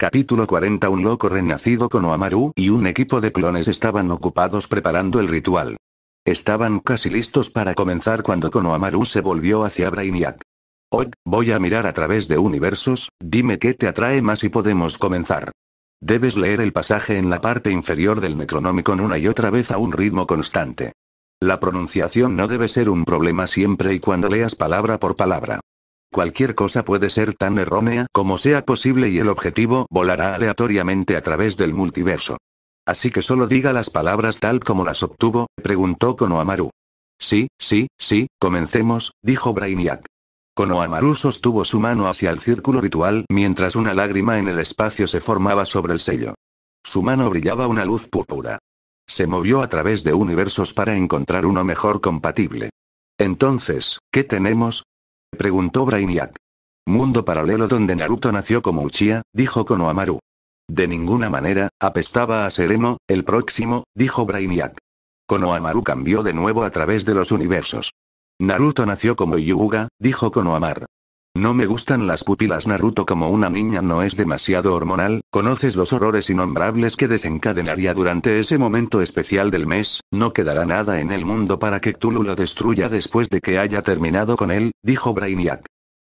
Capítulo 40 Un loco renacido con Oamaru y un equipo de clones estaban ocupados preparando el ritual. Estaban casi listos para comenzar cuando Konohamaru se volvió hacia Brainiac. hoy voy a mirar a través de universos, dime qué te atrae más y podemos comenzar. Debes leer el pasaje en la parte inferior del Necronomicon una y otra vez a un ritmo constante. La pronunciación no debe ser un problema siempre y cuando leas palabra por palabra. Cualquier cosa puede ser tan errónea como sea posible y el objetivo volará aleatoriamente a través del multiverso. Así que solo diga las palabras tal como las obtuvo, preguntó Konohamaru. Sí, sí, sí, comencemos, dijo Brainiac. Konohamaru sostuvo su mano hacia el círculo ritual mientras una lágrima en el espacio se formaba sobre el sello. Su mano brillaba una luz púrpura. Se movió a través de universos para encontrar uno mejor compatible. Entonces, ¿qué tenemos? preguntó Brainiac. Mundo paralelo donde Naruto nació como Uchiha, dijo Konohamaru. De ninguna manera, apestaba a Sereno, el próximo, dijo Brainiac. Konohamaru cambió de nuevo a través de los universos. Naruto nació como Yuga, dijo Konohamaru. No me gustan las pupilas Naruto como una niña no es demasiado hormonal, conoces los horrores innombrables que desencadenaría durante ese momento especial del mes, no quedará nada en el mundo para que Cthulhu lo destruya después de que haya terminado con él, dijo Brainiac.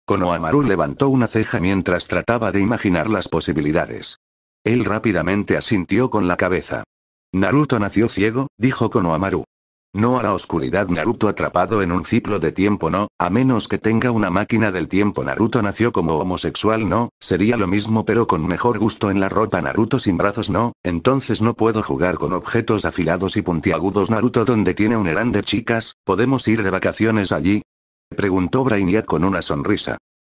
Konohamaru levantó una ceja mientras trataba de imaginar las posibilidades. Él rápidamente asintió con la cabeza. Naruto nació ciego, dijo Konohamaru. No a la oscuridad Naruto atrapado en un ciclo de tiempo no, a menos que tenga una máquina del tiempo Naruto nació como homosexual no, sería lo mismo pero con mejor gusto en la ropa Naruto sin brazos no, entonces no puedo jugar con objetos afilados y puntiagudos Naruto donde tiene un herán de chicas, podemos ir de vacaciones allí. Preguntó Brainiac con una sonrisa.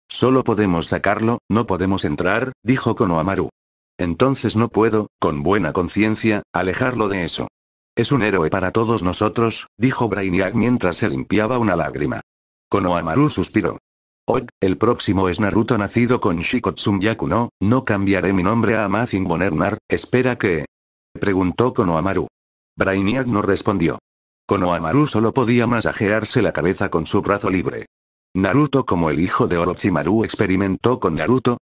Solo podemos sacarlo, no podemos entrar, dijo Konohamaru. Entonces no puedo, con buena conciencia, alejarlo de eso. Es un héroe para todos nosotros, dijo Brainiac mientras se limpiaba una lágrima. Konohamaru suspiró. Hoy, el próximo es Naruto nacido con Shikotsun Yaku. no cambiaré mi nombre a Amazing Bonernar, espera que... Preguntó Konohamaru. Brainiac no respondió. Konohamaru solo podía masajearse la cabeza con su brazo libre. Naruto como el hijo de Orochimaru experimentó con Naruto.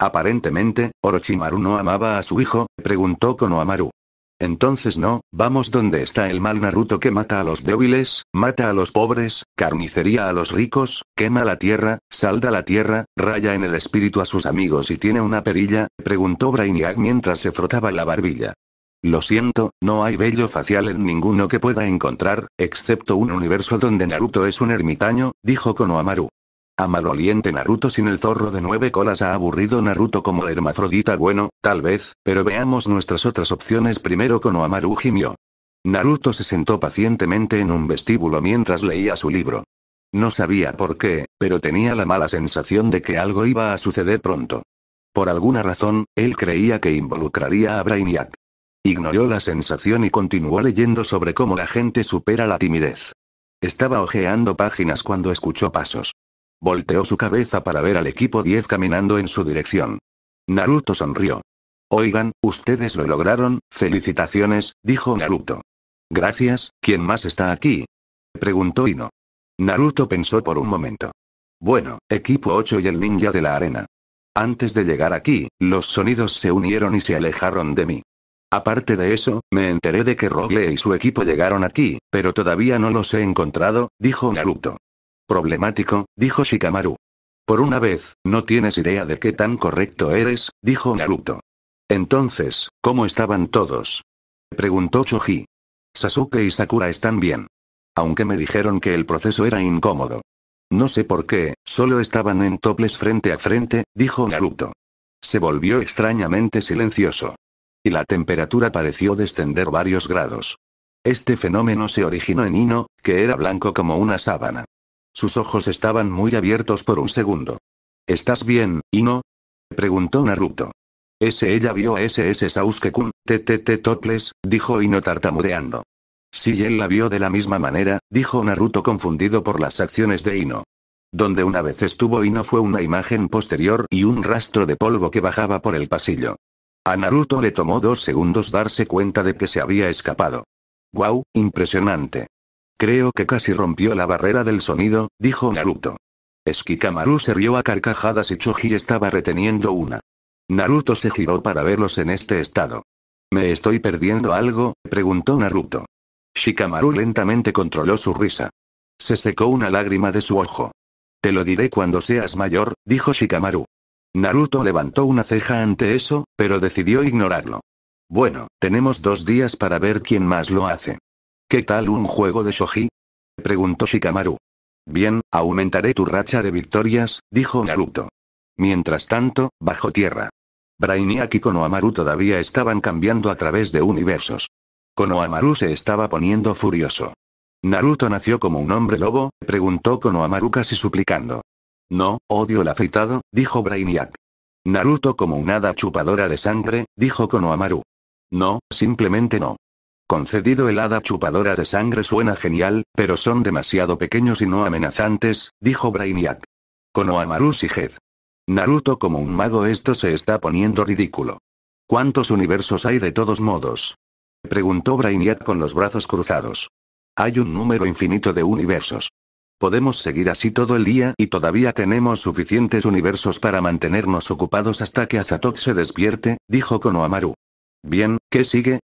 Aparentemente, Orochimaru no amaba a su hijo, preguntó Konohamaru. Entonces no, vamos donde está el mal Naruto que mata a los débiles, mata a los pobres, carnicería a los ricos, quema la tierra, salda la tierra, raya en el espíritu a sus amigos y tiene una perilla, preguntó Brainiac mientras se frotaba la barbilla. Lo siento, no hay vello facial en ninguno que pueda encontrar, excepto un universo donde Naruto es un ermitaño, dijo Konohamaru. A Naruto sin el zorro de nueve colas ha aburrido Naruto como hermafrodita bueno, tal vez, pero veamos nuestras otras opciones primero con Oamaru Jimio. Naruto se sentó pacientemente en un vestíbulo mientras leía su libro. No sabía por qué, pero tenía la mala sensación de que algo iba a suceder pronto. Por alguna razón, él creía que involucraría a Brainiac. Ignoró la sensación y continuó leyendo sobre cómo la gente supera la timidez. Estaba hojeando páginas cuando escuchó pasos. Volteó su cabeza para ver al equipo 10 caminando en su dirección. Naruto sonrió. Oigan, ustedes lo lograron, felicitaciones, dijo Naruto. Gracias, ¿quién más está aquí? Preguntó Ino. Naruto pensó por un momento. Bueno, equipo 8 y el ninja de la arena. Antes de llegar aquí, los sonidos se unieron y se alejaron de mí. Aparte de eso, me enteré de que Rogle y su equipo llegaron aquí, pero todavía no los he encontrado, dijo Naruto. Problemático, dijo Shikamaru. Por una vez, no tienes idea de qué tan correcto eres, dijo Naruto. Entonces, ¿cómo estaban todos? Preguntó Choji. Sasuke y Sakura están bien. Aunque me dijeron que el proceso era incómodo. No sé por qué, solo estaban en toples frente a frente, dijo Naruto. Se volvió extrañamente silencioso. Y la temperatura pareció descender varios grados. Este fenómeno se originó en Hino, que era blanco como una sábana. Sus ojos estaban muy abiertos por un segundo. ¿Estás bien, Ino? preguntó Naruto. Ese ella vio a ese sausuke kun TTT Toples, dijo Ino tartamudeando. Si él la vio de la misma manera, dijo Naruto confundido por las acciones de Ino. Donde una vez estuvo Ino fue una imagen posterior y un rastro de polvo que bajaba por el pasillo. A Naruto le tomó dos segundos darse cuenta de que se había escapado. ¡Guau! Impresionante. Creo que casi rompió la barrera del sonido, dijo Naruto. Shikamaru se rió a carcajadas y Choji estaba reteniendo una. Naruto se giró para verlos en este estado. ¿Me estoy perdiendo algo? preguntó Naruto. Shikamaru lentamente controló su risa. Se secó una lágrima de su ojo. Te lo diré cuando seas mayor, dijo Shikamaru. Naruto levantó una ceja ante eso, pero decidió ignorarlo. Bueno, tenemos dos días para ver quién más lo hace. ¿Qué tal un juego de Shoji? preguntó Shikamaru. Bien, aumentaré tu racha de victorias, dijo Naruto. Mientras tanto, bajo tierra. Brainiac y Konohamaru todavía estaban cambiando a través de universos. Konohamaru se estaba poniendo furioso. ¿Naruto nació como un hombre lobo? preguntó Konohamaru casi suplicando. No, odio el afeitado, dijo Brainiac. Naruto como un hada chupadora de sangre, dijo Konohamaru. No, simplemente no. Concedido el hada chupadora de sangre suena genial, pero son demasiado pequeños y no amenazantes, dijo Brainiac. Konohamaru y Naruto como un mago esto se está poniendo ridículo. ¿Cuántos universos hay de todos modos? Preguntó Brainiac con los brazos cruzados. Hay un número infinito de universos. Podemos seguir así todo el día y todavía tenemos suficientes universos para mantenernos ocupados hasta que Azatok se despierte, dijo Konohamaru. Bien, ¿qué sigue?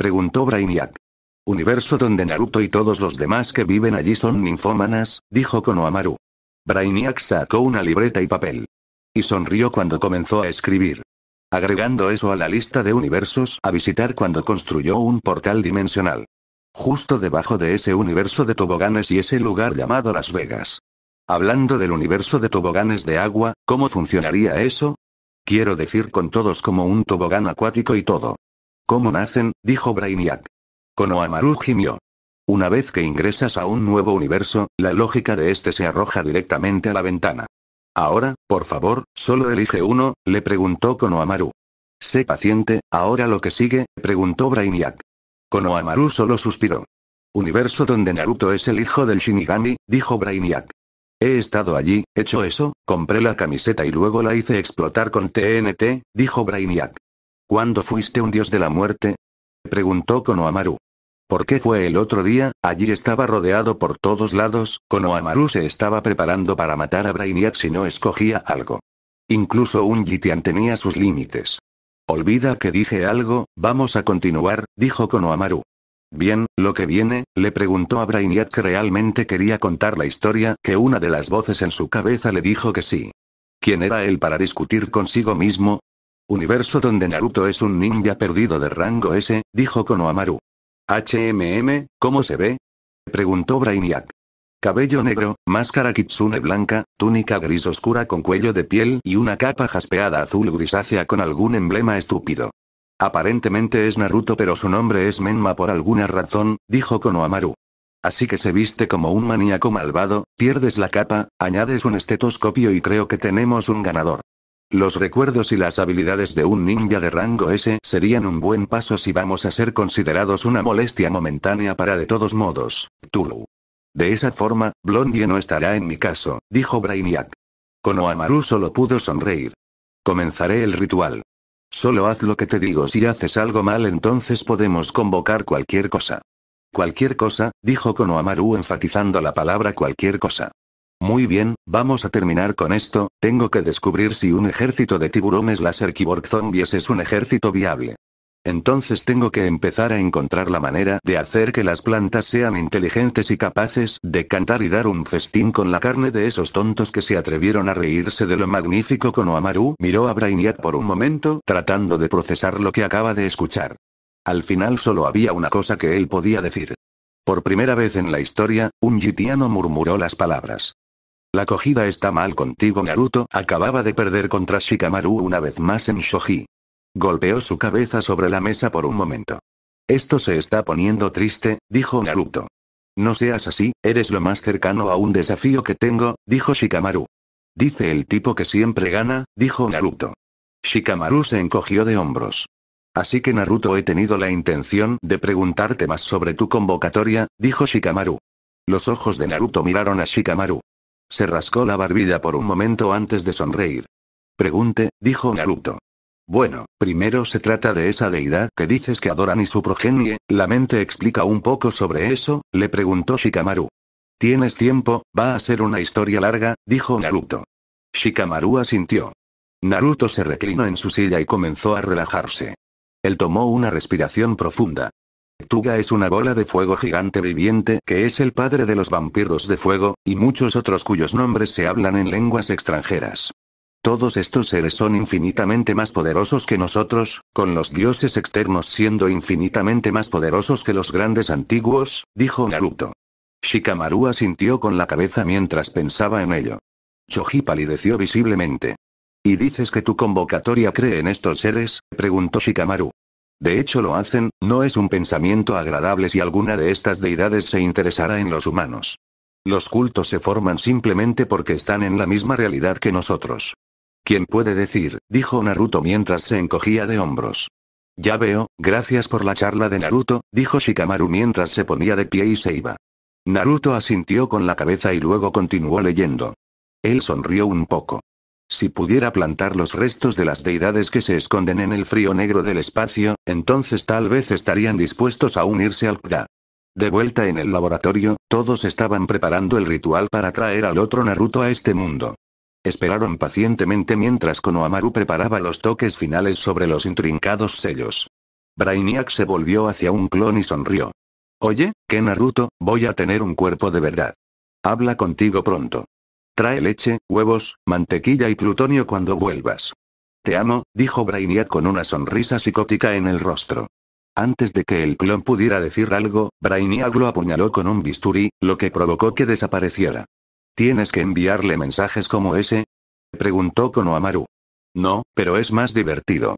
preguntó Brainiac. Universo donde Naruto y todos los demás que viven allí son ninfómanas, dijo Konohamaru. Brainiac sacó una libreta y papel. Y sonrió cuando comenzó a escribir. Agregando eso a la lista de universos a visitar cuando construyó un portal dimensional. Justo debajo de ese universo de toboganes y ese lugar llamado Las Vegas. Hablando del universo de toboganes de agua, ¿cómo funcionaría eso? Quiero decir con todos como un tobogán acuático y todo. ¿Cómo nacen? dijo Brainiac. Konohamaru gimió. Una vez que ingresas a un nuevo universo, la lógica de este se arroja directamente a la ventana. Ahora, por favor, solo elige uno, le preguntó Konohamaru. Sé paciente, ahora lo que sigue, preguntó Brainiac. Konohamaru solo suspiró. Universo donde Naruto es el hijo del Shinigami, dijo Brainiac. He estado allí, hecho eso, compré la camiseta y luego la hice explotar con TNT, dijo Brainiac. ¿Cuándo fuiste un dios de la muerte? preguntó Konohamaru. ¿Por qué fue el otro día? Allí estaba rodeado por todos lados, Konohamaru se estaba preparando para matar a Brainiac si no escogía algo. Incluso un Gitian tenía sus límites. Olvida que dije algo, vamos a continuar, dijo Konohamaru. Bien, lo que viene, le preguntó a Brainiac que realmente quería contar la historia, que una de las voces en su cabeza le dijo que sí. ¿Quién era él para discutir consigo mismo? Universo donde Naruto es un ninja perdido de rango S, dijo Konohamaru. HMM, ¿cómo se ve? Preguntó Brainiac. Cabello negro, máscara kitsune blanca, túnica gris oscura con cuello de piel y una capa jaspeada azul grisácea con algún emblema estúpido. Aparentemente es Naruto pero su nombre es Menma por alguna razón, dijo Konohamaru. Así que se viste como un maníaco malvado, pierdes la capa, añades un estetoscopio y creo que tenemos un ganador. Los recuerdos y las habilidades de un ninja de rango S serían un buen paso si vamos a ser considerados una molestia momentánea para de todos modos, Tulu. De esa forma, Blondie no estará en mi caso, dijo Brainiac. Konohamaru solo pudo sonreír. Comenzaré el ritual. Solo haz lo que te digo si haces algo mal entonces podemos convocar cualquier cosa. Cualquier cosa, dijo Konohamaru enfatizando la palabra cualquier cosa. Muy bien, vamos a terminar con esto, tengo que descubrir si un ejército de tiburones láser kiborg zombies es un ejército viable. Entonces tengo que empezar a encontrar la manera de hacer que las plantas sean inteligentes y capaces de cantar y dar un festín con la carne de esos tontos que se atrevieron a reírse de lo magnífico con Oamaru miró a Brainiac por un momento tratando de procesar lo que acaba de escuchar. Al final solo había una cosa que él podía decir. Por primera vez en la historia, un gitiano murmuró las palabras. La cogida está mal contigo Naruto acababa de perder contra Shikamaru una vez más en Shoji. Golpeó su cabeza sobre la mesa por un momento. Esto se está poniendo triste, dijo Naruto. No seas así, eres lo más cercano a un desafío que tengo, dijo Shikamaru. Dice el tipo que siempre gana, dijo Naruto. Shikamaru se encogió de hombros. Así que Naruto he tenido la intención de preguntarte más sobre tu convocatoria, dijo Shikamaru. Los ojos de Naruto miraron a Shikamaru. Se rascó la barbilla por un momento antes de sonreír. Pregunte, dijo Naruto. Bueno, primero se trata de esa deidad que dices que adoran y su progenie, la mente explica un poco sobre eso, le preguntó Shikamaru. Tienes tiempo, va a ser una historia larga, dijo Naruto. Shikamaru asintió. Naruto se reclinó en su silla y comenzó a relajarse. Él tomó una respiración profunda. Tuga es una bola de fuego gigante viviente que es el padre de los vampiros de fuego, y muchos otros cuyos nombres se hablan en lenguas extranjeras. Todos estos seres son infinitamente más poderosos que nosotros, con los dioses externos siendo infinitamente más poderosos que los grandes antiguos, dijo Naruto. Shikamaru asintió con la cabeza mientras pensaba en ello. Choji palideció visiblemente. ¿Y dices que tu convocatoria cree en estos seres? preguntó Shikamaru. De hecho lo hacen, no es un pensamiento agradable si alguna de estas deidades se interesara en los humanos. Los cultos se forman simplemente porque están en la misma realidad que nosotros. ¿Quién puede decir? dijo Naruto mientras se encogía de hombros. Ya veo, gracias por la charla de Naruto, dijo Shikamaru mientras se ponía de pie y se iba. Naruto asintió con la cabeza y luego continuó leyendo. Él sonrió un poco. Si pudiera plantar los restos de las deidades que se esconden en el frío negro del espacio, entonces tal vez estarían dispuestos a unirse al PDA. De vuelta en el laboratorio, todos estaban preparando el ritual para traer al otro Naruto a este mundo. Esperaron pacientemente mientras Konohamaru preparaba los toques finales sobre los intrincados sellos. Brainiac se volvió hacia un clon y sonrió. Oye, que Naruto, voy a tener un cuerpo de verdad. Habla contigo pronto. Trae leche, huevos, mantequilla y plutonio cuando vuelvas. Te amo, dijo Brainiac con una sonrisa psicótica en el rostro. Antes de que el clon pudiera decir algo, Brainiac lo apuñaló con un bisturí, lo que provocó que desapareciera. ¿Tienes que enviarle mensajes como ese? Preguntó Konohamaru. No, pero es más divertido.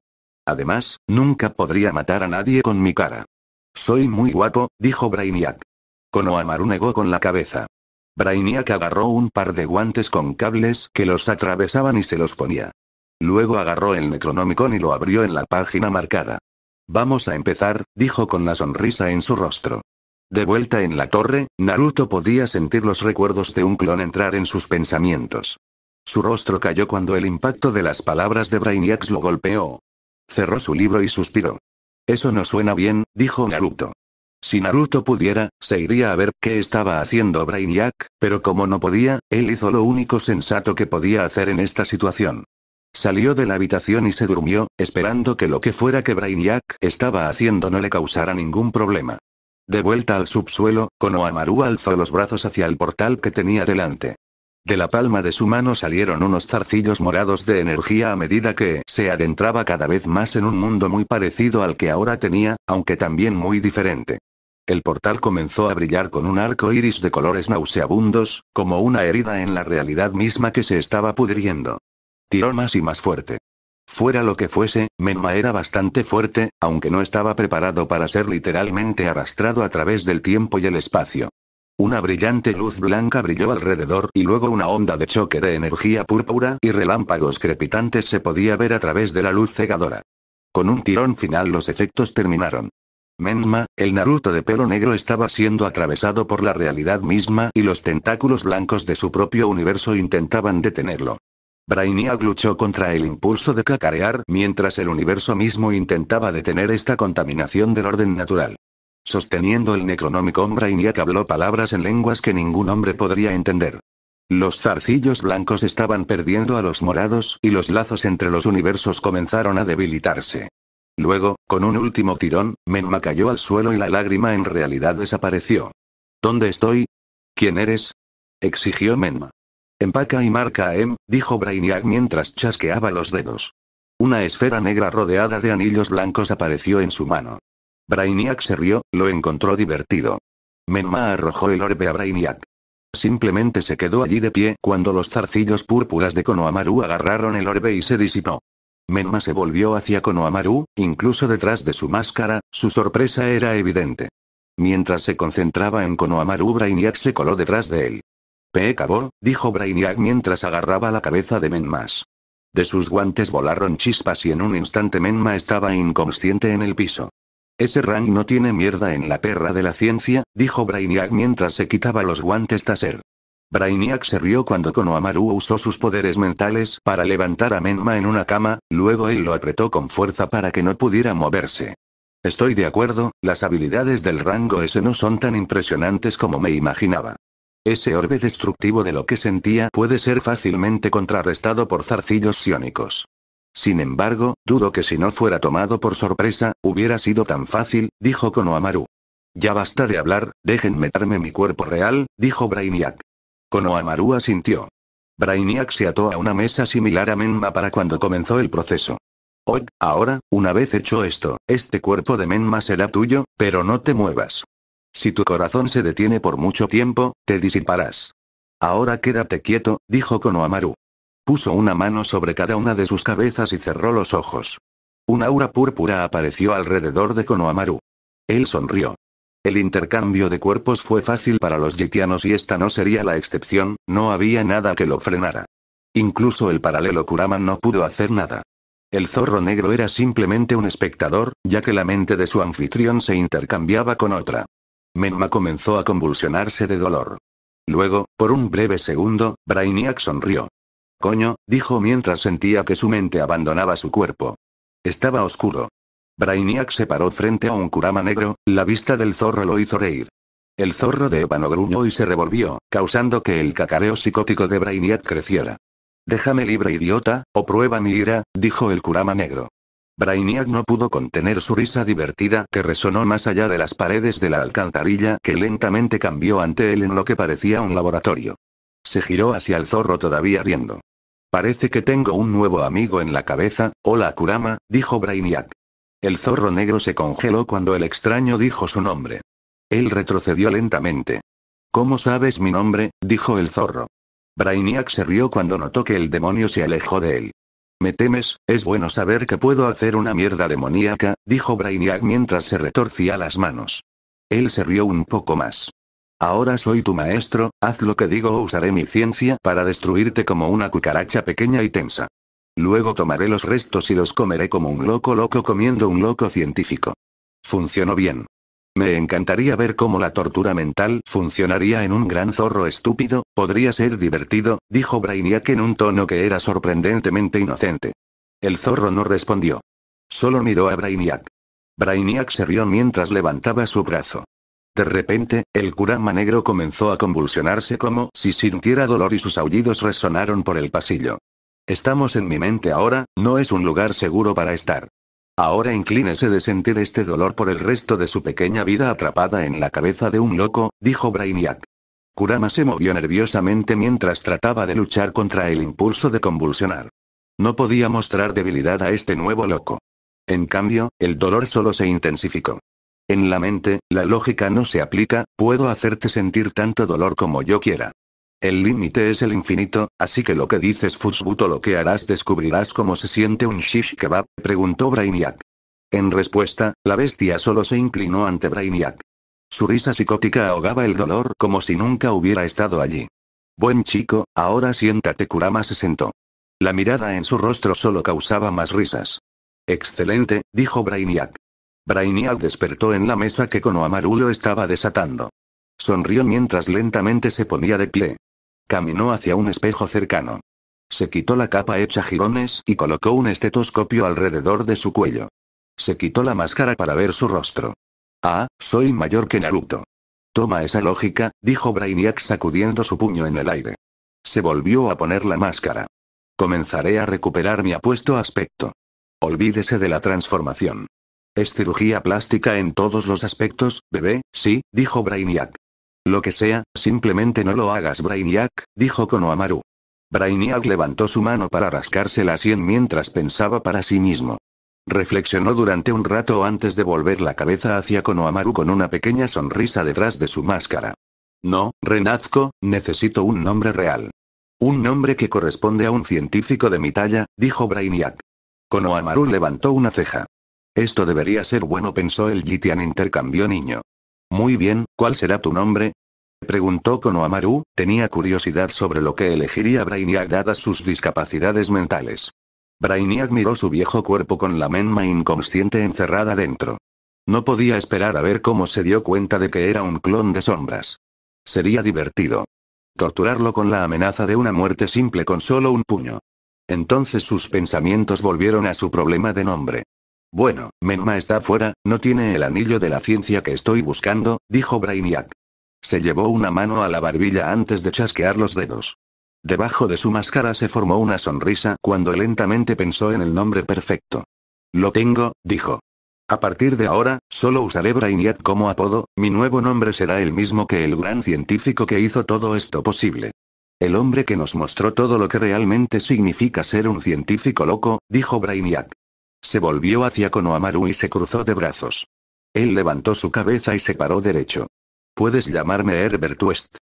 Además, nunca podría matar a nadie con mi cara. Soy muy guapo, dijo Brainiac. Konohamaru negó con la cabeza. Brainiac agarró un par de guantes con cables que los atravesaban y se los ponía. Luego agarró el Necronomicon y lo abrió en la página marcada. Vamos a empezar, dijo con la sonrisa en su rostro. De vuelta en la torre, Naruto podía sentir los recuerdos de un clon entrar en sus pensamientos. Su rostro cayó cuando el impacto de las palabras de Brainiac lo golpeó. Cerró su libro y suspiró. Eso no suena bien, dijo Naruto. Si Naruto pudiera, se iría a ver qué estaba haciendo Brainiac, pero como no podía, él hizo lo único sensato que podía hacer en esta situación. Salió de la habitación y se durmió, esperando que lo que fuera que Brainiac estaba haciendo no le causara ningún problema. De vuelta al subsuelo, Konohamaru alzó los brazos hacia el portal que tenía delante. De la palma de su mano salieron unos zarcillos morados de energía a medida que se adentraba cada vez más en un mundo muy parecido al que ahora tenía, aunque también muy diferente. El portal comenzó a brillar con un arco iris de colores nauseabundos, como una herida en la realidad misma que se estaba pudriendo. Tiró más y más fuerte. Fuera lo que fuese, Menma era bastante fuerte, aunque no estaba preparado para ser literalmente arrastrado a través del tiempo y el espacio. Una brillante luz blanca brilló alrededor y luego una onda de choque de energía púrpura y relámpagos crepitantes se podía ver a través de la luz cegadora. Con un tirón final los efectos terminaron. Menma, el Naruto de pelo negro estaba siendo atravesado por la realidad misma y los tentáculos blancos de su propio universo intentaban detenerlo. Brainiac luchó contra el impulso de cacarear mientras el universo mismo intentaba detener esta contaminación del orden natural. Sosteniendo el necronómico, Brainiac habló palabras en lenguas que ningún hombre podría entender. Los zarcillos blancos estaban perdiendo a los morados y los lazos entre los universos comenzaron a debilitarse. Luego, con un último tirón, Menma cayó al suelo y la lágrima en realidad desapareció. ¿Dónde estoy? ¿Quién eres? exigió Menma. Empaca y marca a Em, dijo Brainiac mientras chasqueaba los dedos. Una esfera negra rodeada de anillos blancos apareció en su mano. Brainiac se rió, lo encontró divertido. Menma arrojó el orbe a Brainiac. Simplemente se quedó allí de pie cuando los zarcillos púrpuras de Konohamaru agarraron el orbe y se disipó. Menma se volvió hacia Konohamaru, incluso detrás de su máscara, su sorpresa era evidente. Mientras se concentraba en Konohamaru, Brainiac se coló detrás de él. acabó, dijo Brainiac mientras agarraba la cabeza de Menmas. De sus guantes volaron chispas y en un instante Menma estaba inconsciente en el piso. Ese rank no tiene mierda en la perra de la ciencia, dijo Brainiac mientras se quitaba los guantes taser. Brainiac se rió cuando Konohamaru usó sus poderes mentales para levantar a Menma en una cama, luego él lo apretó con fuerza para que no pudiera moverse. Estoy de acuerdo, las habilidades del rango S no son tan impresionantes como me imaginaba. Ese orbe destructivo de lo que sentía puede ser fácilmente contrarrestado por zarcillos sionicos. Sin embargo, dudo que si no fuera tomado por sorpresa, hubiera sido tan fácil, dijo Konohamaru. Ya basta de hablar, déjenme darme mi cuerpo real, dijo Brainiac. Konohamaru asintió. Brainiac se ató a una mesa similar a Menma para cuando comenzó el proceso. hoy ahora, una vez hecho esto, este cuerpo de Menma será tuyo, pero no te muevas. Si tu corazón se detiene por mucho tiempo, te disiparás. Ahora quédate quieto, dijo Konohamaru. Puso una mano sobre cada una de sus cabezas y cerró los ojos. Un aura púrpura apareció alrededor de Konohamaru. Él sonrió. El intercambio de cuerpos fue fácil para los yetianos y esta no sería la excepción, no había nada que lo frenara. Incluso el paralelo Kurama no pudo hacer nada. El zorro negro era simplemente un espectador, ya que la mente de su anfitrión se intercambiaba con otra. Menma comenzó a convulsionarse de dolor. Luego, por un breve segundo, Brainiac sonrió. Coño, dijo mientras sentía que su mente abandonaba su cuerpo. Estaba oscuro, Brainiac se paró frente a un Kurama negro, la vista del zorro lo hizo reír. El zorro de ébano gruñó y se revolvió, causando que el cacareo psicótico de Brainiac creciera. Déjame libre, idiota, o prueba mi ira, dijo el Kurama negro. Brainiac no pudo contener su risa divertida que resonó más allá de las paredes de la alcantarilla que lentamente cambió ante él en lo que parecía un laboratorio. Se giró hacia el zorro todavía riendo. Parece que tengo un nuevo amigo en la cabeza, hola Kurama, dijo Brainiac. El zorro negro se congeló cuando el extraño dijo su nombre. Él retrocedió lentamente. ¿Cómo sabes mi nombre? dijo el zorro. Brainiac se rió cuando notó que el demonio se alejó de él. Me temes, es bueno saber que puedo hacer una mierda demoníaca, dijo Brainiac mientras se retorcía las manos. Él se rió un poco más. Ahora soy tu maestro, haz lo que digo o usaré mi ciencia para destruirte como una cucaracha pequeña y tensa. Luego tomaré los restos y los comeré como un loco loco comiendo un loco científico. Funcionó bien. Me encantaría ver cómo la tortura mental funcionaría en un gran zorro estúpido, podría ser divertido, dijo Brainiac en un tono que era sorprendentemente inocente. El zorro no respondió. Solo miró a Brainiac. Brainiac se rió mientras levantaba su brazo. De repente, el curama negro comenzó a convulsionarse como si sintiera dolor y sus aullidos resonaron por el pasillo. Estamos en mi mente ahora, no es un lugar seguro para estar. Ahora inclínese de sentir este dolor por el resto de su pequeña vida atrapada en la cabeza de un loco, dijo Brainiac. Kurama se movió nerviosamente mientras trataba de luchar contra el impulso de convulsionar. No podía mostrar debilidad a este nuevo loco. En cambio, el dolor solo se intensificó. En la mente, la lógica no se aplica, puedo hacerte sentir tanto dolor como yo quiera. El límite es el infinito, así que lo que dices Fuzbuto, lo que harás descubrirás cómo se siente un shish kebab, preguntó Brainiac. En respuesta, la bestia solo se inclinó ante Brainiac. Su risa psicótica ahogaba el dolor como si nunca hubiera estado allí. Buen chico, ahora siéntate Kurama se sentó. La mirada en su rostro solo causaba más risas. Excelente, dijo Brainiac. Brainiac despertó en la mesa que Konohamaru lo estaba desatando. Sonrió mientras lentamente se ponía de pie. Caminó hacia un espejo cercano. Se quitó la capa hecha jirones y colocó un estetoscopio alrededor de su cuello. Se quitó la máscara para ver su rostro. Ah, soy mayor que Naruto. Toma esa lógica, dijo Brainiac sacudiendo su puño en el aire. Se volvió a poner la máscara. Comenzaré a recuperar mi apuesto aspecto. Olvídese de la transformación. Es cirugía plástica en todos los aspectos, bebé, sí, dijo Brainiac. Lo que sea, simplemente no lo hagas Brainiac, dijo Konoamaru. Brainiac levantó su mano para rascarse la sien mientras pensaba para sí mismo. Reflexionó durante un rato antes de volver la cabeza hacia Konoamaru con una pequeña sonrisa detrás de su máscara. No, renazco, necesito un nombre real. Un nombre que corresponde a un científico de mi talla, dijo Brainiac. Konoamaru levantó una ceja. Esto debería ser bueno pensó el Gitian intercambió niño. Muy bien, ¿cuál será tu nombre? Preguntó Konohamaru, tenía curiosidad sobre lo que elegiría Brainiac dadas sus discapacidades mentales. Brainiac miró su viejo cuerpo con la menma inconsciente encerrada dentro. No podía esperar a ver cómo se dio cuenta de que era un clon de sombras. Sería divertido. Torturarlo con la amenaza de una muerte simple con solo un puño. Entonces sus pensamientos volvieron a su problema de nombre. Bueno, Menma está fuera, no tiene el anillo de la ciencia que estoy buscando, dijo Brainiac. Se llevó una mano a la barbilla antes de chasquear los dedos. Debajo de su máscara se formó una sonrisa cuando lentamente pensó en el nombre perfecto. Lo tengo, dijo. A partir de ahora, solo usaré Brainiac como apodo, mi nuevo nombre será el mismo que el gran científico que hizo todo esto posible. El hombre que nos mostró todo lo que realmente significa ser un científico loco, dijo Brainiac. Se volvió hacia Konohamaru y se cruzó de brazos. Él levantó su cabeza y se paró derecho. Puedes llamarme Herbert West.